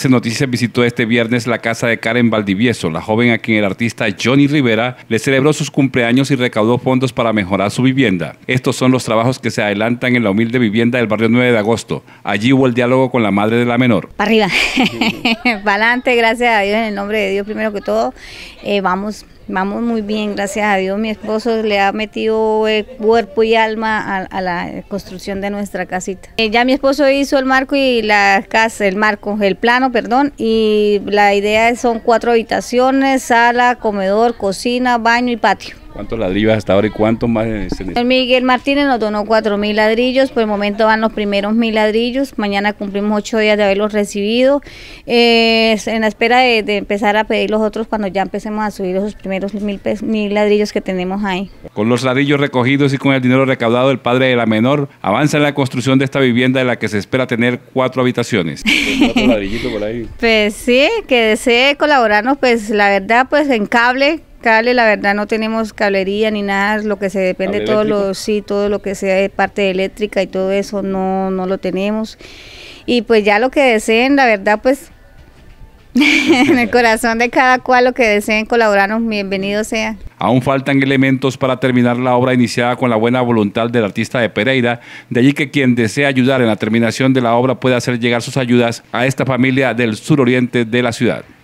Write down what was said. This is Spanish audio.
Se Noticias visitó este viernes la casa de Karen Valdivieso, la joven a quien el artista Johnny Rivera le celebró sus cumpleaños y recaudó fondos para mejorar su vivienda. Estos son los trabajos que se adelantan en la humilde vivienda del barrio 9 de agosto. Allí hubo el diálogo con la madre de la menor. Para arriba, adelante, gracias a Dios, en el nombre de Dios primero que todo. Eh, vamos Vamos muy bien, gracias a Dios. Mi esposo le ha metido eh, cuerpo y alma a, a, la construcción de nuestra casita. Eh, ya mi esposo hizo el marco y la casa, el marco, el plano, perdón, y la idea son cuatro habitaciones, sala, comedor, cocina, baño y patio. ¿Cuántos ladrillos hasta ahora y cuánto más Miguel Martínez nos donó 4.000 ladrillos, por el momento van los primeros 1.000 ladrillos, mañana cumplimos 8 días de haberlos recibido, eh, en la espera de, empezar a pedir los otros cuando ya empecemos a subir esos primeros 1.000 mil ladrillos que tenemos ahí. Con los ladrillos recogidos y con el dinero recaudado, el padre de la menor avanza en la construcción de esta vivienda en la que se espera tener cuatro habitaciones. por ahí. Pues sí, que desee colaborarnos, pues la verdad, pues en cable Cable, la verdad no tenemos cablería ni nada, lo que se depende todo lo, sí, todo lo que sea parte eléctrica y todo eso no, no lo tenemos. Y pues ya lo que deseen, la verdad pues en el corazón de cada cual lo que deseen colaborarnos, bienvenido sea. Aún faltan elementos para terminar la obra iniciada con la buena voluntad del artista de Pereira, de allí que quien desea ayudar en la terminación de la obra puede hacer llegar sus ayudas a esta familia del suroriente de la ciudad.